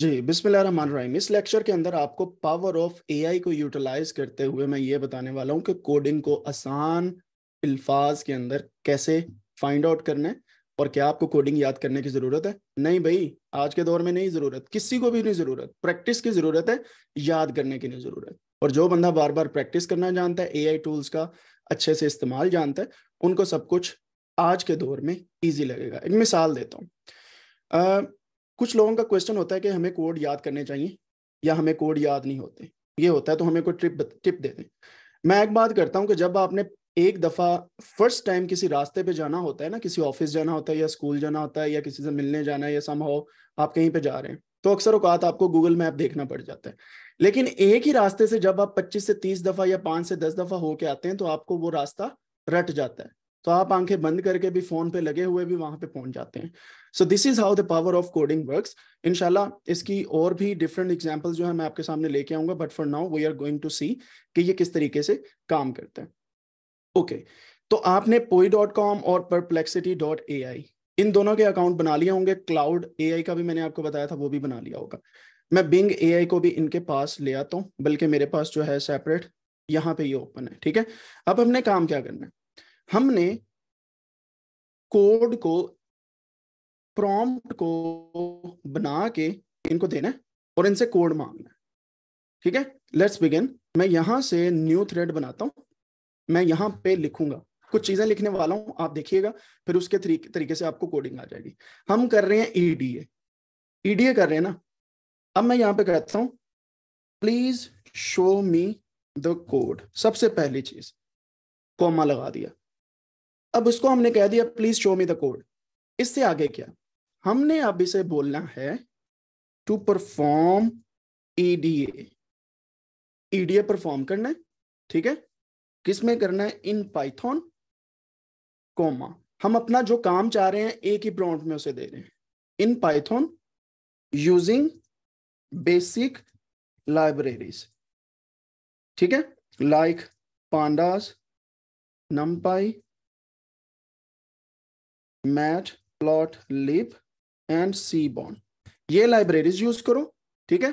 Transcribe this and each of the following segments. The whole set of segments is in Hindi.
जी बिस्मिल्लाहमान इस लेक्चर के अंदर आपको पावर ऑफ एआई को यूटिलाइज करते हुए मैं ये बताने वाला हूँ कि कोडिंग को आसान अल्फाज के अंदर कैसे फाइंड आउट करना है और क्या आपको कोडिंग याद करने की जरूरत है नहीं भाई आज के दौर में नहीं जरूरत किसी को भी नहीं जरूरत प्रैक्टिस की जरूरत है याद करने की नहीं जरूरत और जो बंदा बार बार प्रैक्टिस करना जानता है आई टूल्स का अच्छे से इस्तेमाल जानता है उनको सब कुछ आज के दौर में ईजी लगेगा एक मिसाल देता हूँ कुछ लोगों का क्वेश्चन होता है कि हमें कोड याद करने चाहिए या हमें कोड याद नहीं होते ये होता है तो हमें कोई ट्रिप टिप दे दें मैं एक बात करता हूँ कि जब आपने एक दफ़ा फर्स्ट टाइम किसी रास्ते पे जाना होता है ना किसी ऑफिस जाना होता है या स्कूल जाना होता है या किसी से मिलने जाना है या सम आप कहीं पे जा रहे हैं तो अक्सर औकात आपको गूगल मैप देखना पड़ जाता है लेकिन एक ही रास्ते से जब आप 25 से 30 दफ़ा या 5 से 10 दफ़ा होके आते हैं तो आपको वो रास्ता रट जाता है तो आप आंखें बंद करके भी फोन पे लगे हुए भी वहां पे पहुंच जाते हैं so this is how the power of coding work इनशाला इसकी और भी डिफरेंट एग्जाम्पल जो है मैं आपके सामने लेके आऊंगा but for now we are going to see कि ये किस तरीके से काम करते हैं ओके okay, तो आपने पोई डॉट कॉम और परप्लेक्सिटी डॉट ए आई इन दोनों के अकाउंट बना लिए होंगे क्लाउड ए आई का भी मैंने आपको बताया था वो भी बना लिया होगा मैं बिंग ए आई को भी इनके पास ले आता हूँ बल्कि मेरे पास जो है सेपरेट यहाँ पे ये ओपन है ठीक है अब हमने काम क्या करना है हमने कोड को प्रॉम्प्ट को बना के इनको देना है और इनसे कोड मांगना है ठीक है लेट्स बिगिन मैं यहां से न्यू थ्रेड बनाता हूं मैं यहां पे लिखूंगा कुछ चीजें लिखने वाला हूं आप देखिएगा फिर उसके तरीके, तरीके से आपको कोडिंग आ जाएगी हम कर रहे हैं ईडीए ईडीए कर रहे हैं ना अब मैं यहां पे कहता हूं please show me the code सबसे पहली चीज कोमा लगा दिया अब उसको हमने कह दिया please show me the code इससे आगे क्या हमने अब इसे बोलना है to perform EDA EDA perform करना है ठीक है किस में करना है इन पाइथन कोमा हम अपना जो काम चाह रहे हैं एक ही प्रॉम्प्ट में उसे दे रहे हैं in Python using basic libraries ठीक है like pandas NumPy matplotlib and seaborn ये लाइब्रेरीज यूज करो ठीक है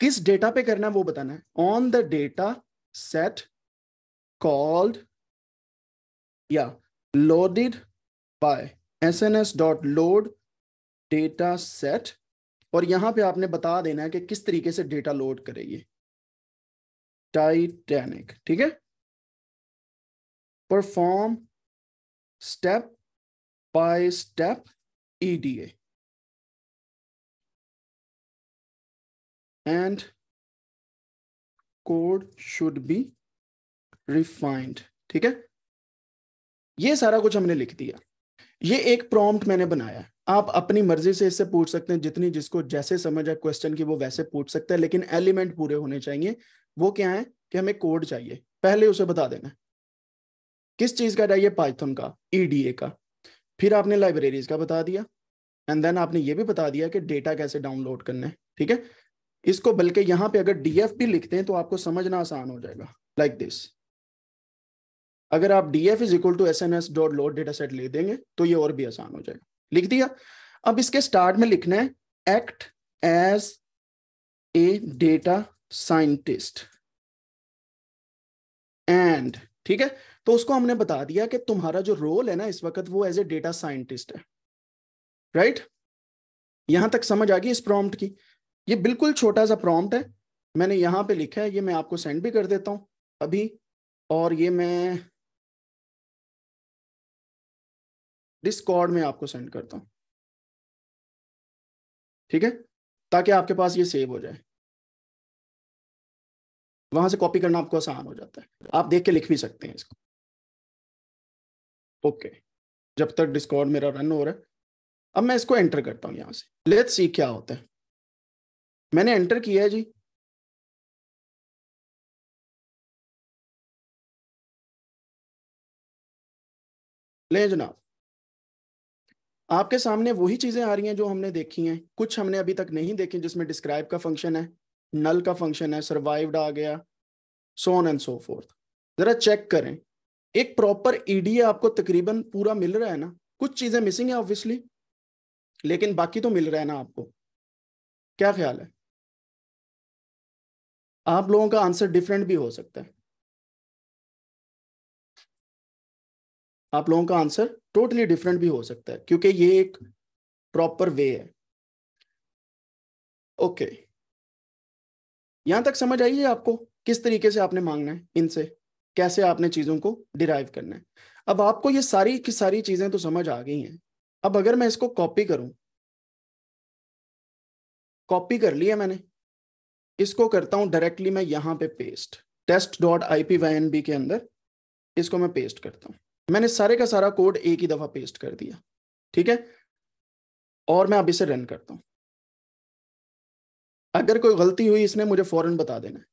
किस डेटा पे करना है वो बताना है on the data set called या loaded by S N S dot load data set और यहां पे आपने बता देना है कि किस तरीके से डेटा लोड करेगी टाइटेनिक ठीक है perform step by step EDA. And code should be refined. ठीक है ये सारा कुछ हमने लिख दिया ये एक प्रॉम्प्ट मैंने बनाया आप अपनी मर्जी से इससे पूछ सकते हैं जितनी जिसको जैसे समझ है क्वेश्चन की वो वैसे पूछ सकते हैं लेकिन एलिमेंट पूरे होने चाहिए वो क्या है कि हमें कोड चाहिए पहले उसे बता देना किस चीज का चाहिए पाइथन का ईडीए e का फिर आपने लाइब्रेरीज का बता दिया एंड देन आपने ये भी बता दिया कि डेटा कैसे डाउनलोड करना है ठीक है इसको बल्कि यहाँ पे अगर डीएफ भी लिखते हैं तो आपको समझना आसान हो जाएगा लाइक like दिस अगर आप D F is equal to S N S dot load data set ले देंगे तो ये और भी आसान हो जाएगा लिख दिया अब इसके स्टार्ट में लिखना है act as a data scientist and ठीक है तो उसको हमने बता दिया कि तुम्हारा जो रोल है ना इस वक्त वो एज ए डेटा साइंटिस्ट है राइट यहां तक समझ आ गई इस प्रॉम्प्ट की ये बिल्कुल छोटा सा प्रॉम्प्ट है मैंने यहां पे लिखा है ये मैं आपको सेंड भी कर देता हूं अभी और ये मैं डिस्कॉर्ड में आपको सेंड करता हूँ ठीक है ताकि आपके पास ये सेव हो जाए वहां से कॉपी करना आपको आसान हो जाता है आप देख के लिख भी सकते हैं इसको ओके okay. जब तक डिस्कॉर्ड मेरा रन हो रहा है अब मैं इसको एंटर करता हूँ यहाँ से लेट सी क्या होता है मैंने एंटर किया है जी ले जनाब आपके सामने वही चीजें आ रही हैं जो हमने देखी हैं कुछ हमने अभी तक नहीं देखी जिसमें डिस्क्राइब का फंक्शन है नल का फंक्शन है सर्वाइव्ड आ गया so on and so forth जरा चेक करें एक प्रॉपर ईडी आपको तकरीबन पूरा मिल रहा है ना कुछ चीजें मिसिंग है ऑब्वियसली लेकिन बाकी तो मिल रहा है ना आपको क्या ख्याल है आप लोगों का आंसर डिफरेंट भी हो सकता है आप लोगों का आंसर टोटली डिफरेंट भी हो सकता है क्योंकि ये एक प्रॉपर वे है ओके okay. यहां तक समझ आई है आपको किस तरीके से आपने मांगना है इनसे कैसे आपने चीजों को डिराइव करना है अब आपको ये सारी की सारी चीजें तो समझ आ गई हैं अब अगर मैं इसको कॉपी करूं कॉपी कर लिया मैंने इसको करता हूं डायरेक्टली मैं यहां पे paste test dot I P Y N B के अंदर इसको मैं पेस्ट करता हूं मैंने सारे का सारा कोड एक ही दफा पेस्ट कर दिया ठीक है और मैं अब इसे रन करता हूं अगर कोई गलती हुई इसने मुझे फौरन बता देना है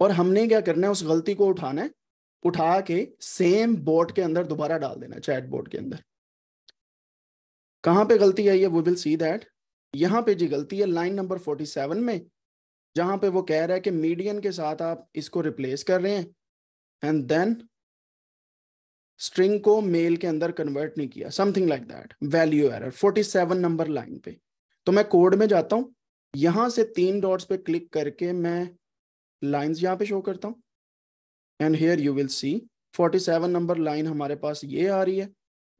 और हमने क्या करना है उस गलती को उठाना है उठा के सेम बोर्ड के अंदर दोबारा डाल देना चैट बोर्ड के अंदर कहां पे गलती आई है वी विल सी दैट यहां पे जी गलती है लाइन नंबर 47 में जहां पे वो कह रहा है कि मीडियन के साथ आप इसको रिप्लेस कर रहे हैं एंड देन स्ट्रिंग को मेल के अंदर कन्वर्ट नहीं किया something like that value error 47 number line पे तो मैं कोड में जाता हूं यहां से तीन डॉट्स पे क्लिक करके मैं लाइंस यहां पे शो करता हूं and here you will see 47 number line हमारे पास ये आ रही है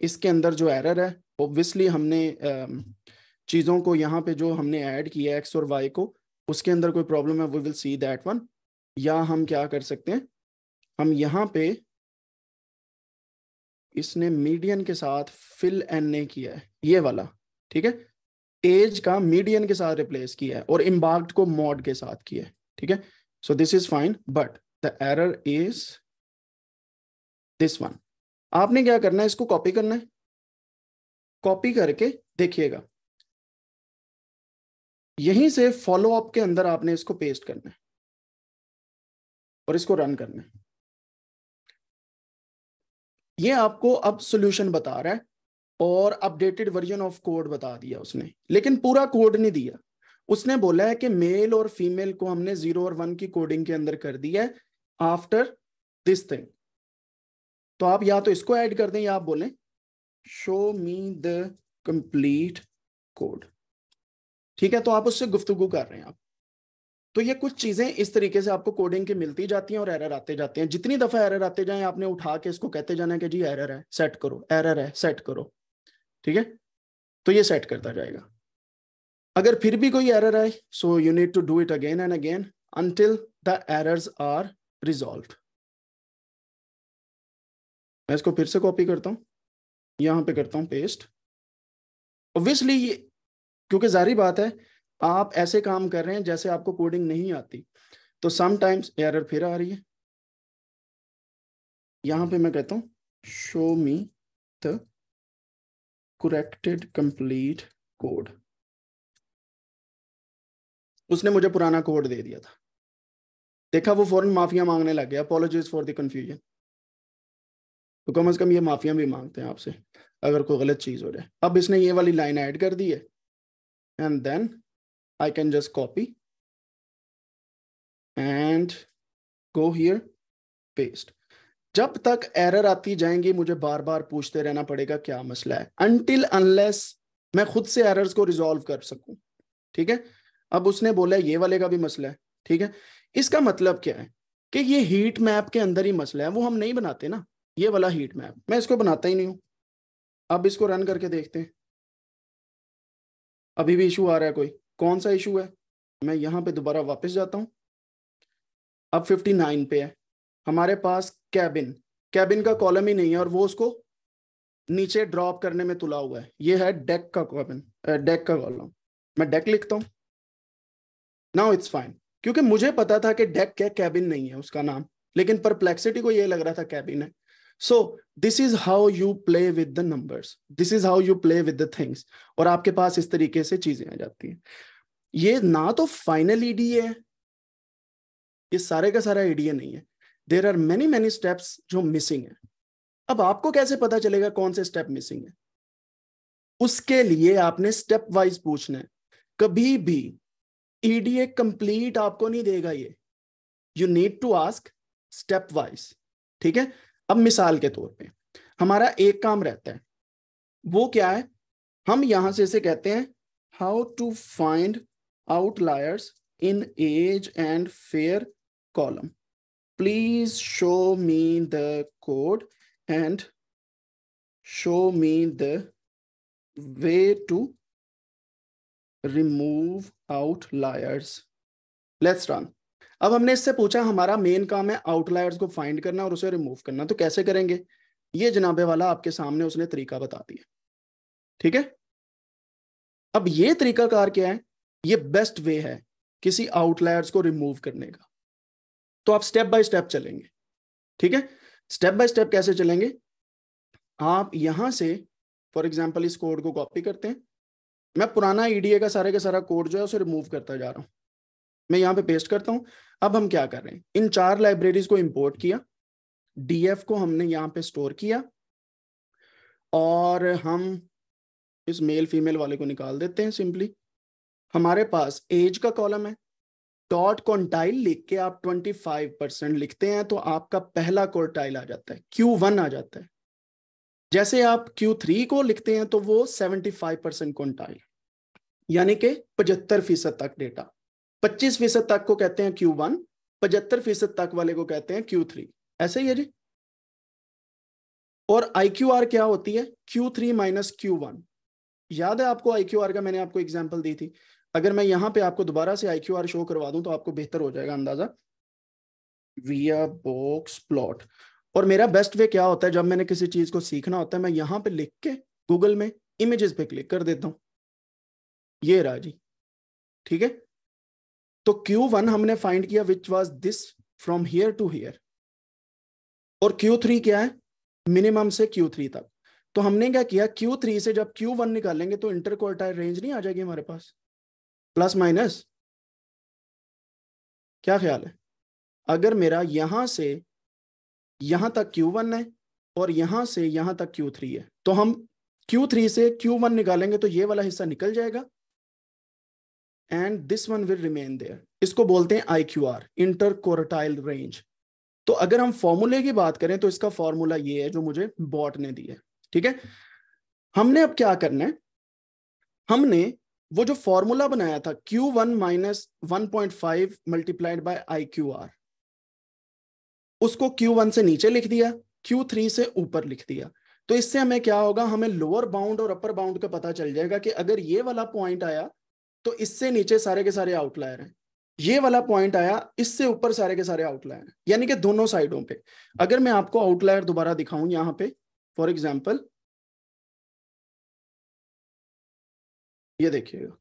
इसके अंदर जो एरर है ओब्वियसली हमने um, चीज़ों को यहाँ पे जो हमने ऐड किया एक्स और वाई को उसके अंदर कोई प्रॉब्लम है we will see that one या हम क्या कर सकते हैं हम यहाँ पे इसने मीडियन के साथ फिल एन ने किया है ये वाला ठीक है एज का मीडियन के साथ रिप्लेस किया है और इम्बार्क्ड को मॉड के साथ किया है ठीक है so this is fine but the error is this one आपने क्या करना है इसको कॉपी करना है कॉपी करके देखिएगा यहीं से फॉलो अप के अंदर आपने इसको पेस्ट करना है और इसको रन करना है ये आपको अब सोल्यूशन बता रहा है और अपडेटेड वर्जन ऑफ कोड बता दिया उसने लेकिन पूरा कोड नहीं दिया उसने बोला है कि मेल और फीमेल को हमने जीरो और वन की कोडिंग के अंदर कर दिया है आफ्टर दिस थिंग तो आप या तो इसको ऐड कर दें या आप बोलें show me the complete code ठीक है तो आप उससे गुफ्तगु कर रहे हैं आप तो ये कुछ चीजें इस तरीके से आपको कोडिंग के मिलती जाती हैं और एरर आते जाते हैं जितनी दफा एरर आते जाएं आपने उठा के इसको कहते जाना है कि जी एरर है सेट करो एरर है सेट करो ठीक है तो ये सेट करता जाएगा अगर फिर भी कोई एरर आए so you need to do it again and again until the errors are resolve मैं इसको फिर से कॉपी करता हूं यहां पे करता हूं पेस्ट ऑब्वियसली ये क्योंकि जारी बात है आप ऐसे काम कर रहे हैं जैसे आपको कोडिंग नहीं आती तो समटाइम्स एरर फिर आ रही है यहां पे मैं कहता हूं show me the corrected complete code उसने मुझे पुराना कोड दे दिया था देखा वो फौरन माफिया मांगने लग गया अपोलोजीज फॉर द कंफ्यूजन तो कम अज कम ये माफिया भी मांगते हैं आपसे अगर कोई गलत चीज हो जाए अब इसने ये वाली लाइन ऐड कर दी है and then I can just copy and go here paste जब तक एरर आती जाएंगी मुझे बार बार पूछते रहना पड़ेगा क्या मसला है अनटिल अनलेस मैं खुद से एरर्स को रिजॉल्व कर सकूं ठीक है अब उसने बोला ये वाले का भी मसला है ठीक है इसका मतलब क्या है कि ये हीट मैप के अंदर ही मसला है वो हम नहीं बनाते ना ये वाला हीट मैप मैं इसको बनाता ही नहीं हूं अब इसको रन करके देखते हैं अभी भी इशू आ रहा है कोई कौन सा इशू है मैं यहां पे दोबारा वापस जाता हूं अब 59 पे है हमारे पास कैबिन कैबिन का कॉलम ही नहीं है और वो उसको नीचे ड्रॉप करने में तुला हुआ है ये है डेक का कॉबिन डेक का कॉलम मैं डेक लिखता हूं नाउ इट्स फाइन क्योंकि मुझे पता था कि डेक क्या कैबिन नहीं है उसका नाम लेकिन परप्लेक्सिटी को ये लग रहा था कैबिन है so this is how you play with the numbers this is how you play with the things और आपके पास इस तरीके से चीजें आ जाती हैं ये ना तो फाइनल ईडी है ये सारे का सारा ईडीए नहीं है there are many many steps जो मिसिंग है अब आपको कैसे पता चलेगा कौन से स्टेप मिसिंग है उसके लिए आपने स्टेप वाइज पूछना है कभी भी ईडीए e कंप्लीट आपको नहीं देगा ये you need to ask step wise ठीक है अब मिसाल के तौर पे हमारा एक काम रहता है वो क्या है हम यहां से इसे कहते हैं how to find outliers in age and fare column please show me the code and show me the way to remove outliers. Let's run. अब हमने इससे पूछा हमारा मेन काम है आउटलायर्स को फाइंड करना और उसे रिमूव करना तो कैसे करेंगे ये जनाबे वाला आपके सामने उसने तरीका बता दिया ठीक है अब ये तरीका कार क्या है ये बेस्ट वे है किसी आउटलायर्स को रिमूव करने का तो आप स्टेप बाय स्टेप चलेंगे ठीक है स्टेप बाय स्टेप कैसे चलेंगे आप यहां से फॉर एग्जाम्पल इस कोड को कॉपी करते हैं मैं पुराना ईडीए का सारे का सारा कोड जो है उसे रिमूव करता जा रहा हूं मैं यहाँ पे पेस्ट करता हूं अब हम क्या कर रहे हैं इन चार लाइब्रेरीज को इंपोर्ट किया डीएफ को हमने यहाँ पे स्टोर किया और हम इस मेल फीमेल वाले को निकाल देते हैं सिंपली हमारे पास एज का कॉलम है डॉट क्वांटाइल लिख के आप 25 परसेंट लिखते हैं तो आपका पहला क्वार्टाइल आ जाता है क्यू वन आ जाता है जैसे आप क्यू थ्री को लिखते हैं तो वो 75 परसेंट क्वांटाइल यानी कि पचहत्तर फीसद तक डेटा 25 फीसद तक को कहते हैं क्यू वन पचहत्तर फीसद तक वाले को कहते हैं क्यू थ्री ऐसे ही है जी और आई क्यू आर क्या होती है Q three minus Q one याद है आपको आई क्यू आर का मैंने आपको एग्जाम्पल दी थी अगर मैं यहाँ पे आपको दोबारा से आई शो करवा दूं तो आपको बेहतर हो जाएगा अंदाजा विया बॉक्स प्लॉट और मेरा बेस्ट वे क्या होता है जब मैंने किसी चीज को सीखना होता है मैं यहाँ पे लिख के गूगल में इमेजेस पे क्लिक कर देता हूं ये रहा जी ठीक है तो Q1 हमने फाइंड किया which was this from here to here और Q3 क्या है मिनिमम से Q3 तक तो हमने क्या किया Q3 से जब Q1 निकालेंगे तो इंटरक्वार्टाइल रेंज नहीं आ जाएगी हमारे पास प्लस माइनस क्या ख्याल है अगर मेरा यहां से यहां तक क्यू वन है और यहां से यहां तक क्यू थ्री है तो हम क्यू थ्री से क्यू वन निकालेंगे तो ये वाला हिस्सा निकल जाएगा and this one will remain there इसको बोलते हैं I Q R interquartile range तो अगर हम फॉर्मूले की बात करें तो इसका फॉर्मूला ये है जो मुझे बॉट ने दिया है ठीक है हमने अब क्या करना है हमने वो जो फॉर्मूला बनाया था Q one minus one point five multiplied by I Q R उसको क्यू वन से नीचे लिख दिया क्यू थ्री से ऊपर लिख दिया तो इससे हमें क्या होगा हमें लोअर बाउंड और अपर बाउंड का पता चल जाएगा कि अगर ये वाला पॉइंट आया तो इससे नीचे सारे के सारे आउटलायर हैं ये वाला पॉइंट आया इससे ऊपर सारे के सारे आउटलायर हैं यानी कि दोनों साइडों पे अगर मैं आपको आउटलायर दोबारा दिखाऊं यहां पे फॉर एग्जाम्पल ये देखिएगा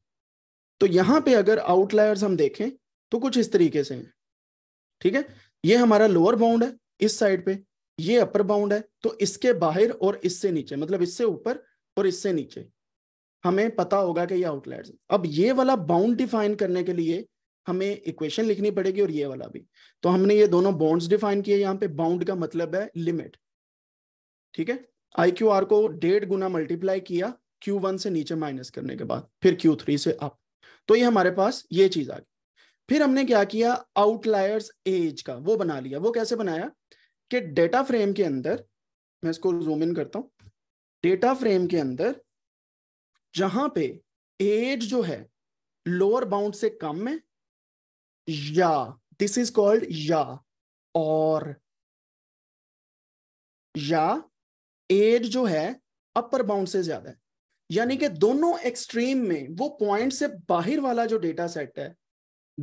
तो यहां पे अगर आउटलायर्स हम देखें तो कुछ इस तरीके से हैं ठीक है ये हमारा लोअर बाउंड है इस साइड पे ये अपर बाउंड है तो इसके बाहर और इससे नीचे मतलब इससे ऊपर और इससे नीचे हमें पता होगा कि ये आउटलायर्स अब ये वाला बाउंड डिफाइन करने के लिए हमें इक्वेशन लिखनी पड़ेगी और ये वाला भी तो हमने ये दोनों बाउंड्स डिफाइन किए यहाँ पे बाउंड का मतलब है लिमिट ठीक है आई क्यू आर को डेढ़ गुना मल्टीप्लाई किया Q1 से नीचे माइनस करने के बाद फिर Q3 से अप तो ये हमारे पास ये चीज आ गई फिर हमने क्या किया आउटलायर्स एज का वो बना लिया वो कैसे बनाया कि डेटा फ्रेम के अंदर मैं इसको जूम इन करता हूं डेटा फ्रेम के अंदर जहां पे एज जो है लोअर बाउंड से कम है या दिस इज कॉल्ड या और या एज जो है अपर बाउंड से ज्यादा है यानी कि दोनों एक्सट्रीम में वो पॉइंट से बाहर वाला जो डेटा सेट है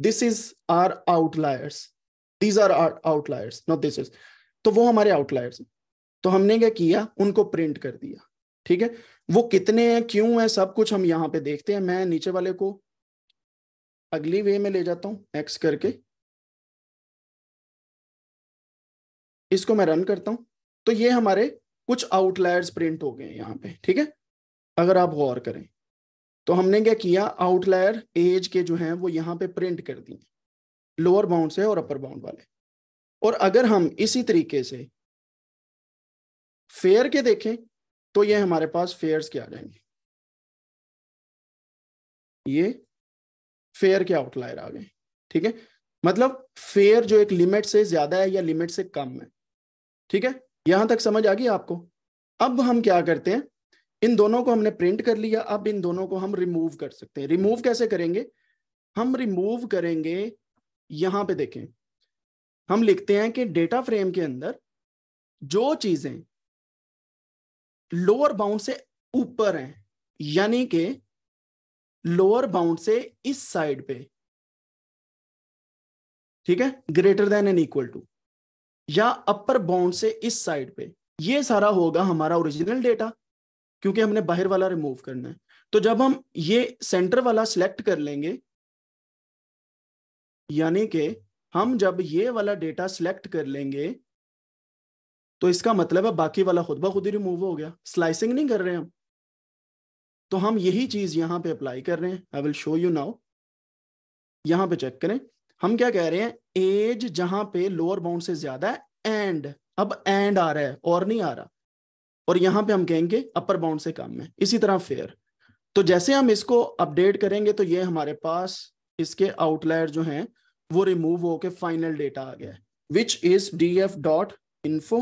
this is are outliers these are are outliers not this is तो वो हमारे आउटलायर्स तो हमने क्या किया उनको प्रिंट कर दिया ठीक है वो कितने हैं क्यों है सब कुछ हम यहाँ पे देखते हैं मैं नीचे वाले को अगली वे में ले जाता हूं एक्स करके इसको मैं रन करता हूं तो ये हमारे कुछ आउटलायर्स प्रिंट हो गए यहाँ पे ठीक है अगर आप गौर करें तो हमने क्या किया आउटलायर एज के जो हैं वो यहाँ पे प्रिंट कर दिए लोअर बाउंड से और अपर बाउंड वाले और अगर हम इसी तरीके से फेयर के देखें तो ये हमारे पास फेयर्स के आ जाएंगे ये फेयर के आउटलायर आ गए ठीक है मतलब फेयर जो एक लिमिट से ज्यादा है या लिमिट से कम है ठीक है यहां तक समझ आ गई आपको अब हम क्या करते हैं इन दोनों को हमने प्रिंट कर लिया अब इन दोनों को हम रिमूव कर सकते हैं रिमूव कैसे करेंगे हम रिमूव करेंगे यहां पे देखें हम लिखते हैं कि डेटा फ्रेम के अंदर जो चीजें लोअर बाउंड से ऊपर हैं यानी के लोअर बाउंड से इस साइड पे ठीक है greater than and equal to या अपर बाउंड से इस साइड पे ये सारा होगा हमारा ओरिजिनल डेटा क्योंकि हमने बाहर वाला रिमूव करना है तो जब हम ये सेंटर वाला सिलेक्ट कर लेंगे यानी कि हम जब ये वाला डेटा सिलेक्ट कर लेंगे तो इसका मतलब है बाकी वाला खुद ब खुद ही रिमूव हो गया स्लाइसिंग नहीं कर रहे हम तो हम यही चीज यहां पे अप्लाई कर रहे हैं I will show you now यहां पे चेक करें हम क्या कह रहे हैं एज जहां पे लोअर बाउंड से ज्यादा है एंड अब एंड आ रहा है और नहीं आ रहा और यहां पे हम कहेंगे अपर बाउंड से कम है इसी तरह फेयर तो जैसे हम इसको अपडेट करेंगे तो ये हमारे पास इसके आउटलायर जो हैं वो रिमूव होके फाइनल डेटा आ गया है which is D F dot info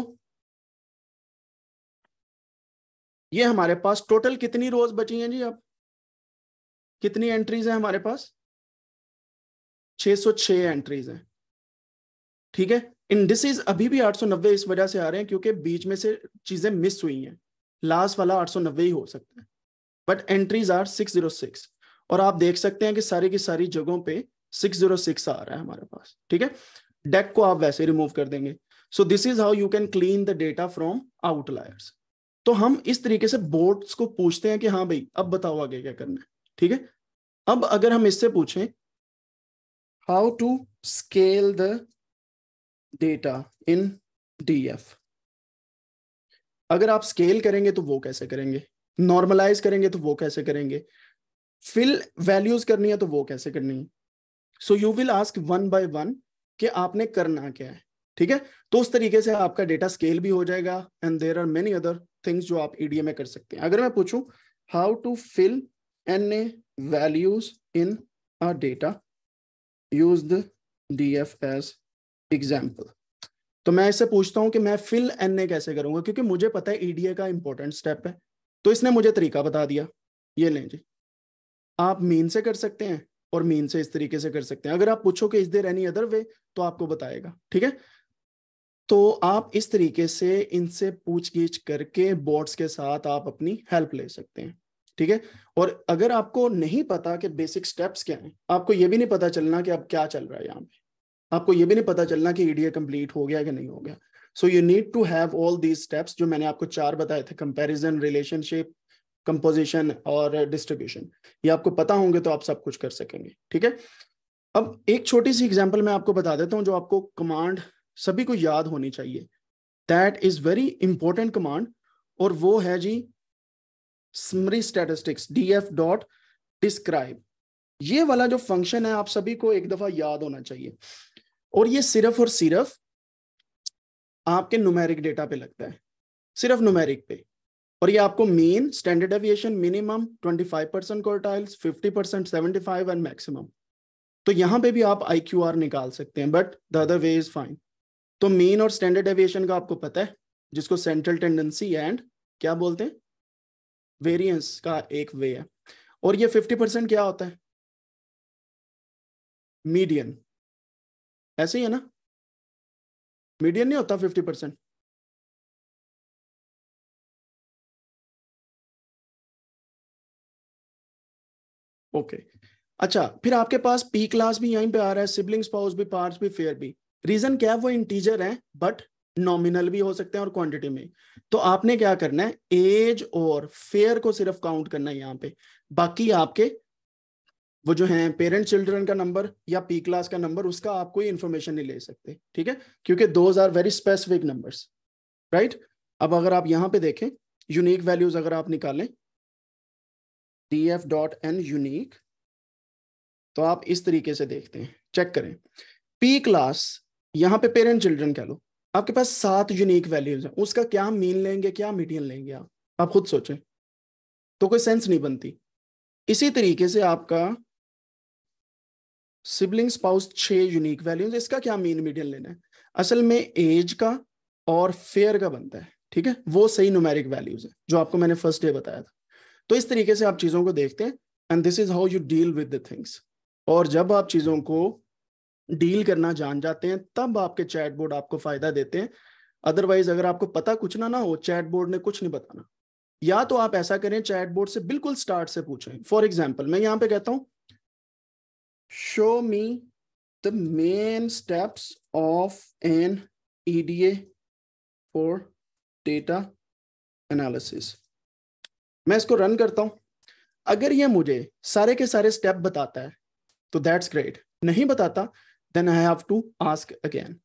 ये हमारे पास टोटल कितनी रोज बची हैं जी अब कितनी एंट्रीज हैं हमारे पास 606 एंट्रीज हैं ठीक है इंडिसेज अभी भी 890 इस वजह से आ रहे हैं क्योंकि बीच में से चीजें मिस हुई हैं लास्ट वाला 890 ही हो सकता है बट एंट्रीज आर 606 और आप देख सकते हैं कि सारी की सारी जगहों पे 606 आ रहा है हमारे पास ठीक है डेक को आप वैसे रिमूव कर देंगे so this is how you can clean the data from outliers तो हम इस तरीके से बोर्ड्स को पूछते हैं कि हाँ भाई अब बताओ आगे क्या करना है ठीक है अब अगर हम इससे पूछें how to scale the in D F अगर आप स्केल करेंगे तो वो कैसे करेंगे नॉर्मलाइज करेंगे तो वो कैसे करेंगे फिल वैल्यूज करनी है तो वो कैसे करनी है so you will ask one by one कि आपने करना क्या है ठीक है तो उस तरीके से आपका डेटा स्केल भी हो जाएगा and there are many other things जो आप ईडीए e में कर सकते हैं अगर मैं पूछूं how to fill N A values in a data use D F as example तो मैं इससे पूछता हूं कि मैं फिल एन ए कैसे करूंगा क्योंकि मुझे पता है ईडीए e का इंपॉर्टेंट स्टेप है तो इसने मुझे तरीका बता दिया ये लें जी आप मीन से कर सकते हैं और मीन से इस तरीके से कर सकते हैं अगर आप पूछो कि इस देर एनी अदर वे तो आपको बताएगा ठीक है तो आप इस तरीके से इनसे पूछ गिछ करके बोर्ड्स के साथ आप अपनी हेल्प ले सकते हैं ठीक है और अगर आपको नहीं पता कि बेसिक स्टेप्स क्या हैं आपको ये भी नहीं पता चलना कि अब क्या चल रहा है यहाँ पे आपको ये भी नहीं पता चलना कि ईडीए e कंप्लीट हो गया कि नहीं हो गया so you need to have all these steps जो मैंने आपको चार बताए थे कंपेरिजन रिलेशनशिप कंपोजिशन और डिस्ट्रीब्यूशन ये आपको पता होंगे तो आप सब कुछ कर सकेंगे ठीक है अब एक छोटी सी एग्जाम्पल मैं आपको बता देता हूँ जो आपको कमांड सभी को याद होनी चाहिए that is very important command और वो है जी summary statistics D F dot describe ये वाला जो फंक्शन है आप सभी को एक दफा याद होना चाहिए और ये सिर्फ और सिर्फ आपके नुमेरिक डेटा पे लगता है सिर्फ नुमेरिक पे और ये आपको mean standard deviation minimum 25 percent quartiles 50 percent seventy and maximum तो यहाँ पे भी आप आई निकाल सकते हैं but the other way is fine तो मेन और स्टैंडर्ड एविएशन का आपको पता है जिसको सेंट्रल टेंडेंसी एंड क्या बोलते हैं वेरियंस का एक वे है और ये 50 परसेंट क्या होता है मीडियन ऐसे ही है ना मीडियन नहीं होता फिफ्टी परसेंट ओके अच्छा फिर आपके पास पी क्लास भी यहीं पे आ रहा है सिबलिंग पाउस भी पार्ट्स भी फेयर भी रीजन क्या है वो इंटीजर है बट नॉमिनल भी हो सकते हैं और क्वांटिटी में तो आपने क्या करना है एज और फेयर को सिर्फ काउंट करना है यहाँ पे बाकी आपके वो जो है पेरेंट चिल्ड्रन का नंबर या पी क्लास का नंबर उसका आप कोई इन्फॉर्मेशन नहीं ले सकते ठीक है क्योंकि those are very specific numbers right अब अगर आप यहाँ पे देखें यूनिक वैल्यूज अगर आप निकालें D F dot N unique तो आप इस तरीके से देखते हैं चेक करें पी क्लास यहाँ पे पेरेंट चिल्ड्रन कह लो आपके पास सात यूनिक वैल्यूज हैं उसका क्या मीन लेंगे क्या मीडियन लेंगे आप आप खुद सोचें तो कोई सेंस नहीं बनती इसी तरीके से आपका सिबलिंग स्पाउस छह यूनिक वैल्यूज तो इसका क्या मीन मीडियम लेना है असल में एज का और फेयर का बनता है ठीक है वो सही नुमेरिक वैल्यूज है जो आपको मैंने फर्स्ट डे बताया था तो इस तरीके से आप चीजों को देखते हैं and this is how you deal with the things और जब आप चीजों को डील करना जान जाते हैं तब आपके चैटबोर्ड आपको फायदा देते हैं अदरवाइज अगर आपको पता कुछ ना ना हो चैटबोर्ड ने कुछ नहीं बताना या तो आप ऐसा करें चैटबोर्ड से बिल्कुल स्टार्ट से पूछें फॉर एग्जाम्पल मैं यहाँ पे कहता हूँ show me the main steps of an EDA for data analysis. मैं इसको रन करता हूं अगर ये मुझे सारे के सारे स्टेप बताता है तो दैट्स ग्रेट नहीं बताता then I have to ask again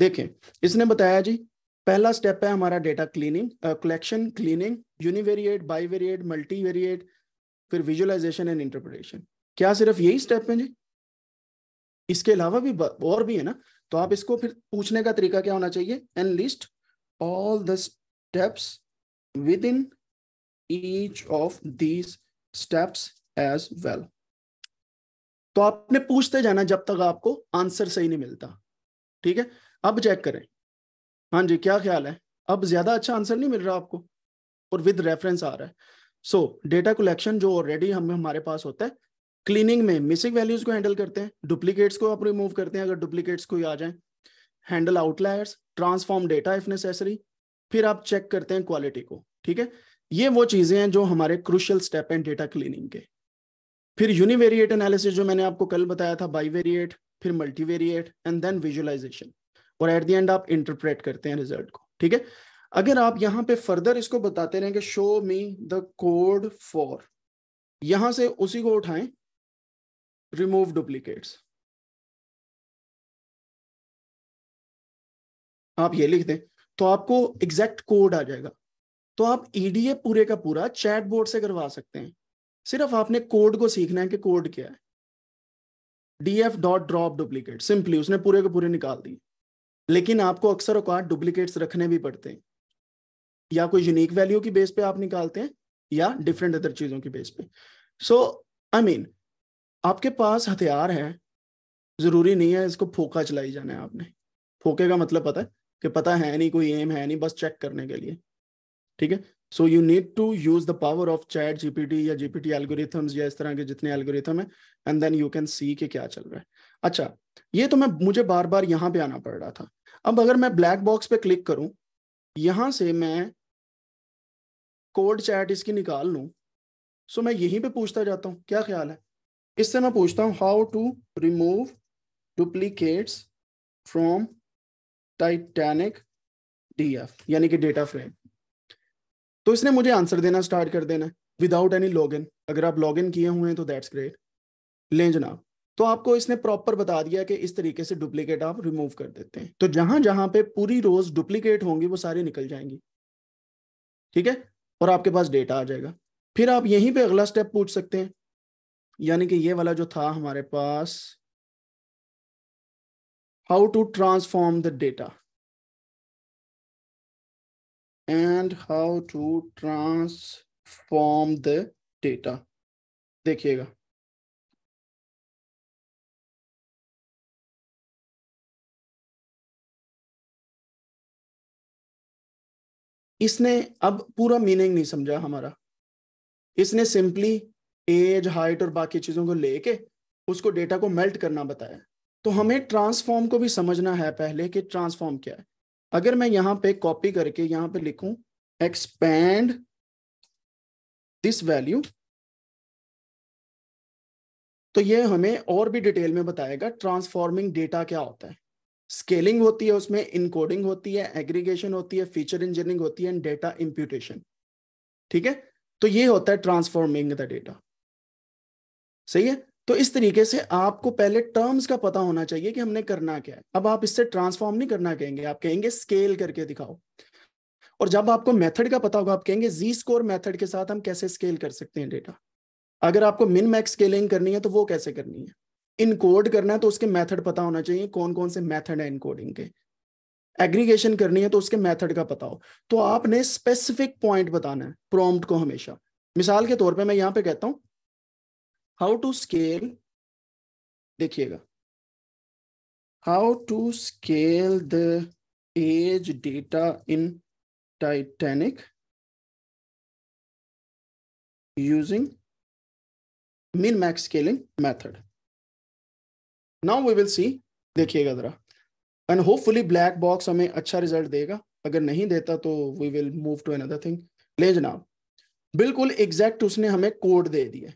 देखें इसने बताया जी पहला स्टेप है हमारा data cleaning collection cleaning univariate bivariate multivariate फिर विजुअलाइजेशन एंड इंटरप्रिटेशन क्या सिर्फ यही स्टेप है जी इसके अलावा भी और भी है ना तो आप इसको फिर पूछने का तरीका क्या होना चाहिए and list all the steps with in each of these steps as well तो आपने पूछते जाना जब तक आपको आंसर सही नहीं मिलता ठीक है अब चेक करें हाँ जी क्या ख्याल है अब ज्यादा अच्छा आंसर नहीं मिल रहा आपको और विद रेफरेंस आ रहा है सो डेटा कलेक्शन जो ऑलरेडी हमें हमारे पास होता है क्लीनिंग में मिसिंग वैल्यूज को हैंडल करते हैं डुप्लीकेट्स को आप रिमूव करते हैं अगर डुप्लीकेट्स कोई आ जाए handle outliers transform data if necessary फिर आप चेक करते हैं क्वालिटी को ठीक है ये वो चीजें हैं जो हमारे क्रुशियल स्टेप हैं डेटा क्लीनिंग के फिर यूनिवेरिएट एनालिसिस जो मैंने आपको कल बताया था बाईवेरिएट फिर मल्टीवेरिएट एंड देन विजुअलाइजेशन और एट द एंड आप इंटरप्रेट करते हैं रिजल्ट को ठीक है अगर आप यहां पे फर्दर इसको बताते रहेंगे show me the code for यहां से उसी को उठाएं remove duplicates. आप ये लिख दें तो आपको एग्जैक्ट कोड आ जाएगा तो आप ईडीए पूरे का पूरा चैट बोर्ड से करवा सकते हैं सिर्फ आपने कोड को सीखना है कि कोड क्या है DF dot drop duplicate simply उसने पूरे के पूरे निकाल दिए लेकिन आपको अक्सर औकात डुप्लीकेट्स रखने भी पड़ते हैं या कोई यूनिक वैल्यू की बेस पे आप निकालते हैं या डिफरेंट अदर चीजों की बेस पे सो आई मीन आपके पास हथियार है जरूरी नहीं है इसको फोका चलाई जाना है आपने फोके का मतलब पता है कि पता है नहीं कोई एम है नहीं बस चेक करने के लिए ठीक है so you need to use the power of chat GPT या जीपीटी एल्गोरिथम्स या इस तरह के जितने एल्गोरिथम है and then you can see के क्या चल रहा है अच्छा ये तो मैं मुझे बार बार यहाँ पे आना पड़ रहा था अब अगर मैं ब्लैक बॉक्स पे क्लिक करूं यहां से मैं कोड चैट इसकी निकाल लू सो मैं यहीं पे पूछता जाता हूँ क्या ख्याल है इससे मैं पूछता हूँ how to remove duplicates from Titanic DF यानी कि डेटा फ्रेम तो इसने मुझे आंसर देना स्टार्ट कर देना विदाउट एनी लॉग इन अगर आप लॉग इन किए हुए हैं तो दैट्स ग्रेट लें जनाब तो आपको इसने प्रॉपर बता दिया कि इस तरीके से डुप्लीकेट आप रिमूव कर देते हैं तो जहां जहां पे पूरी रोज डुप्लीकेट होंगी वो सारी निकल जाएंगी ठीक है और आपके पास डेटा आ जाएगा फिर आप यहीं पे अगला स्टेप पूछ सकते हैं यानी कि ये वाला जो था हमारे पास how to transform the data and how to transform the data देखिएगा इसने अब पूरा मीनिंग नहीं समझा हमारा इसने सिंपली एज हाइट और बाकी चीजों को लेके उसको डेटा को मेल्ट करना बताया तो हमें ट्रांसफॉर्म को भी समझना है पहले कि ट्रांसफॉर्म क्या है अगर मैं यहां पे कॉपी करके यहां पे लिखूं एक्सपेंड दिस वैल्यू तो ये हमें और भी डिटेल में बताएगा ट्रांसफॉर्मिंग डेटा क्या होता है स्केलिंग होती है उसमें इनकोडिंग होती है एग्रीगेशन होती है फीचर इंजीनियरिंग होती है एंड डेटा इंप्यूटेशन ठीक है तो ये होता है ट्रांसफॉर्मिंग द डेटा सही है तो इस तरीके से आपको पहले टर्म्स का पता होना चाहिए कि हमने करना क्या है अब आप इससे ट्रांसफॉर्म नहीं करना कहेंगे आप कहेंगे स्केल करके दिखाओ और जब आपको मेथड का पता होगा आप कहेंगे जी स्कोर मेथड के साथ हम कैसे स्केल कर सकते हैं डेटा अगर आपको मिन मैक्स स्केलिंग करनी है तो वो कैसे करनी है इनकोड करना है तो उसके मेथड पता होना चाहिए कौन कौन से मेथड है इनकोडिंग के एग्रीगेशन करनी है तो उसके मेथड का पता हो तो आपने स्पेसिफिक पॉइंट बताना है प्रॉम्प्ट को हमेशा मिसाल के तौर पे मैं यहाँ पे कहता हूँ हाउ टू स्केल देखिएगा how to scale the age data in Titanic using min max scaling method now we will see देखिएगा जरा एंड होपफुली ब्लैक बॉक्स हमें अच्छा रिजल्ट देगा अगर नहीं देता तो we will move to another thing ले जनाब बिल्कुल एग्जैक्ट उसने हमें कोड दे दिया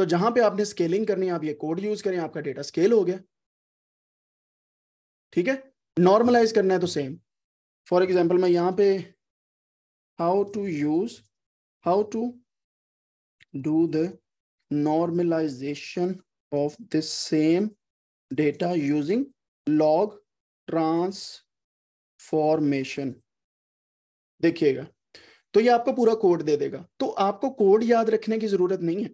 तो जहां पे आपने स्केलिंग करनी है आप ये कोड यूज करें आपका डेटा स्केल हो गया ठीक है नॉर्मलाइज करना है तो सेम फॉर एग्जाम्पल मैं यहां पे how to use how to do the normalization of the same data using log transformation देखिएगा तो ये आपको पूरा कोड दे देगा तो आपको कोड याद रखने की जरूरत नहीं है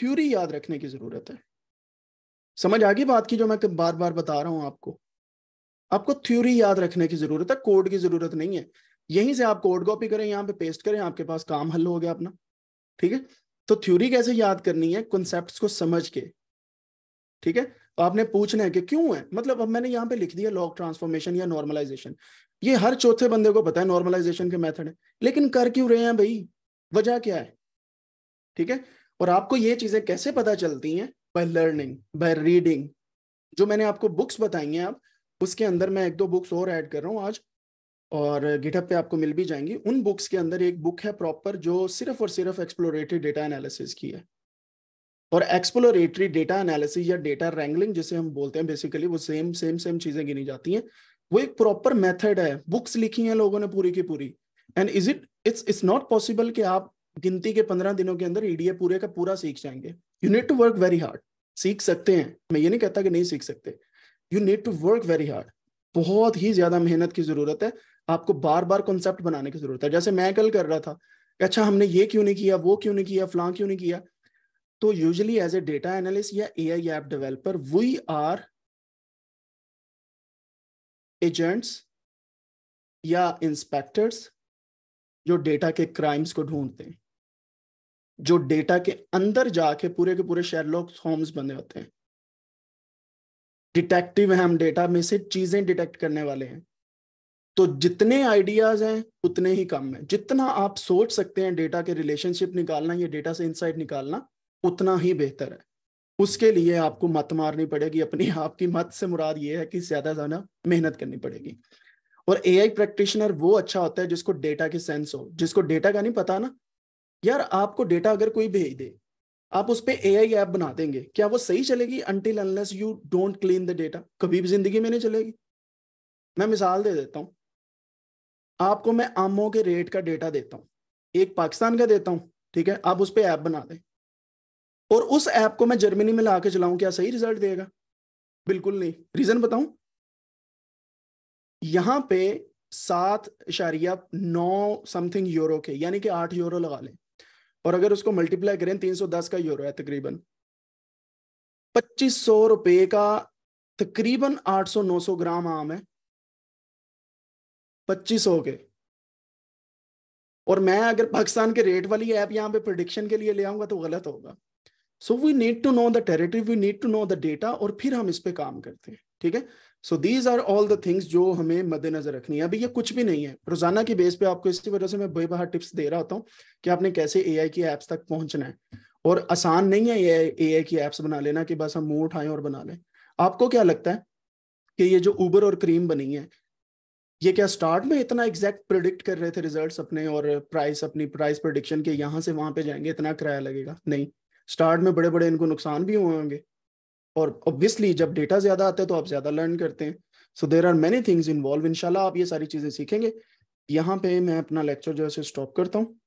थ्योरी याद रखने की जरूरत है समझ आ गई बात की जो मैं बार बार बता रहा हूं आपको आपको थ्योरी याद रखने की जरूरत है कोड की जरूरत नहीं है यहीं से आप कोड कॉपी करें यहां पे पेस्ट करें आपके पास काम हल हो गया अपना ठीक है तो थ्योरी कैसे याद करनी है कॉन्सेप्ट्स को समझ के ठीक है आपने पूछना है कि क्यों है मतलब अब मैंने यहां पे लिख दिया लॉग ट्रांसफॉर्मेशन या नॉर्मलाइजेशन ये हर चौथे बंदे को पता है नॉर्मलाइजेशन के मेथड है लेकिन कर क्यों रहे हैं भाई वजह क्या है ठीक है और आपको ये चीजें कैसे पता चलती हैं बाय लर्निंग बाय रीडिंग जो मैंने आपको बुक्स बताई हैं आप उसके अंदर मैं एक दो बुक्स और ऐड कर रहा हूँ आज और गिटअप पे आपको मिल भी जाएंगी उन बुक्स के अंदर एक बुक है प्रॉपर जो सिर्फ और सिर्फ एक्सप्लोरेटरी डेटा एनालिसिस की है और एक्सप्लोरेटरी डेटा एनालिसिस या डेटा रैंगलिंग जिसे हम बोलते हैं बेसिकली वो सेम सेम सेम चीजें गिनी जाती हैं वो एक प्रॉपर मेथड है बुक्स लिखी हैं लोगों ने पूरी की पूरी and is it it's it's not possible कि आप गिनती के पंद्रह दिनों के अंदर ईडीए e पूरे का पूरा सीख जाएंगे you need to work very hard सीख सकते हैं मैं ये नहीं कहता कि नहीं सीख सकते you need to work very hard बहुत ही ज्यादा मेहनत की जरूरत है आपको बार बार कॉन्सेप्ट बनाने की जरूरत है जैसे मैं कल कर रहा था अच्छा हमने ये क्यों नहीं किया वो क्यों नहीं किया फ्लां क्यों नहीं किया तो usually as a data analyst या A I app developer we are agents या इंस्पेक्टर्स जो डेटा के क्राइम्स को ढूंढते हैं जो डेटा के अंदर जाके पूरे के पूरे शेरलॉक होम्स बने होते हैं डिटेक्टिव हैं हम डेटा में से चीजें डिटेक्ट करने वाले हैं तो जितने आइडियाज हैं उतने ही कम है जितना आप सोच सकते हैं डेटा के रिलेशनशिप निकालना या डेटा से इनसाइट निकालना उतना ही बेहतर है उसके लिए आपको मत मारनी पड़ेगी अपनी आपकी मत से मुराद ये है कि ज्यादा ज्यादा मेहनत करनी पड़ेगी और ए आई प्रैक्टिशनर वो अच्छा होता है जिसको डेटा की सेंस हो जिसको डेटा का नहीं पता ना यार आपको डेटा अगर कोई भेज दे आप उस पर ए आई ऐप बना देंगे क्या वो सही चलेगी until unless you don't clean the data कभी भी जिंदगी में नहीं चलेगी मैं मिसाल दे देता हूँ आपको मैं आमों के रेट का डेटा देता हूँ एक पाकिस्तान का देता हूँ ठीक है आप उस पर ऐप बना दें और उस ऐप को मैं जर्मनी में ला के चलाऊँ क्या सही रिजल्ट देगा बिल्कुल नहीं रीजन बताऊं यहां पे सात इशारिया नौ समथिंग यूरो के यानी कि आठ यूरो लगा लें और अगर उसको मल्टीप्लाई करें 310 का यूरो है तकरीबन 2500 रुपए का तकरीबन 800-900 ग्राम आम है 2500 के और मैं अगर पाकिस्तान के रेट वाली ऐप यहाँ पे प्रोडिक्शन के लिए ले आऊंगा तो गलत होगा so we need to know the territory we need to know the data और फिर हम इस पे काम करते हैं ठीक है so these are all the things जो हमें मद्देनजर रखनी है अभी ये कुछ भी नहीं है रोजाना की बेस पे आपको इसी वजह से मैं बेबहा टिप्स दे रहा होता हूँ कि आपने कैसे ए आई की एप्स तक पहुंचना है और आसान नहीं है ए आई की एप्स बना लेना कि बस हम मुंह उठाएं और बना लें आपको क्या लगता है कि ये जो ऊबर और क्रीम बनी है ये क्या स्टार्ट में इतना एग्जैक्ट प्रिडिक्ट कर रहे थे रिजल्ट्स अपने और प्राइस अपनी प्राइस प्रोडिक्शन के यहाँ से वहां पे जाएंगे इतना किराया लगेगा नहीं स्टार्ट में बड़े बड़े इनको नुकसान भी हुए होंगे और ऑब्वियसली जब डेटा ज्यादा आता है तो आप ज्यादा लर्न करते हैं so there are many things involve इनशाला आप ये सारी चीजें सीखेंगे यहाँ पे मैं अपना लेक्चर जो है स्टॉप करता हूँ